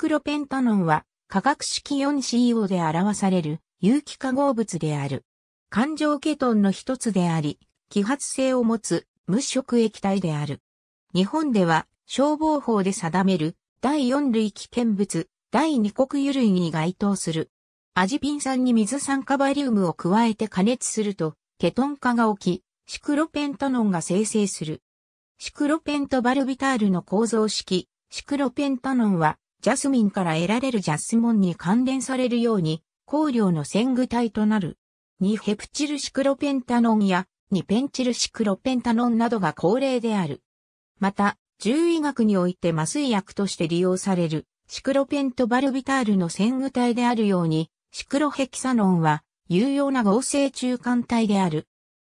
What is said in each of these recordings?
クロペンタノンは化学式 4CO で表される有機化合物である。環状ケトンの一つであり、揮発性を持つ無色液体である。日本では消防法で定める第4類危険物、第2国油類に該当する。アジピン酸に水酸化バリウムを加えて加熱すると、ケトン化が起き、シクロペンタノンが生成する。シクロペントバルビタールの構造式、シクロペンタノンはジャスミンから得られるジャスモンに関連されるように、香料の先具体となる。ニヘプチルシクロペンタノンやニペンチルシクロペンタノンなどが恒例である。また、獣医学において麻酔薬として利用されるシクロペントバルビタールの先具体であるように、シクロヘキサノンは有用な合成中間体である。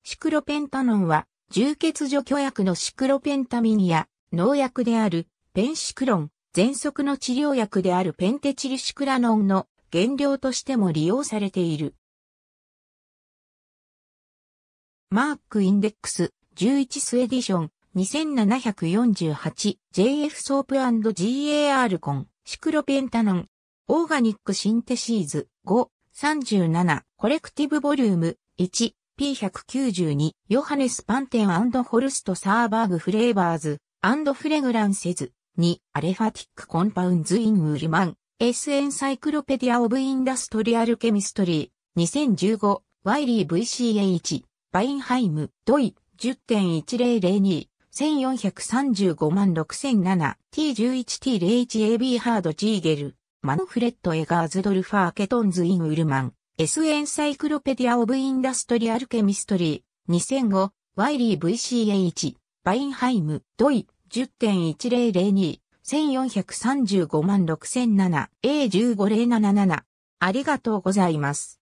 シクロペンタノンは、重血除去薬のシクロペンタミンや農薬であるペンシクロン、喘息の治療薬であるペンテチルシクラノンの原料としても利用されている。マークインデックス11スエディション 2748JF ソープ &GAR コンシクロペンタノンオーガニックシンテシーズ5 37コレクティブボリューム 1P192 ヨハネス・パンテンホルスト・サーバーグ・フレーバーズフレグランセズに、アレファティックコンパウンズ・イン・ウールマン、S エンサイクロペディア・オブ・インダストリアル・ケミストリー、2015、ワイリー VCH、バインハイム、ドイ、10.1002、1435万 6007T11T01AB ハードジーゲル、マンフレット・エガーズ・ドルファー・ケトンズ・イン・ウルマン、S エンサイクロペディア・オブ・インダストリアル・ケミストリー、2005、ワイリー VCH、バインハイム、ドイ、10.1002、1435 6007A150777。ありがとうございます。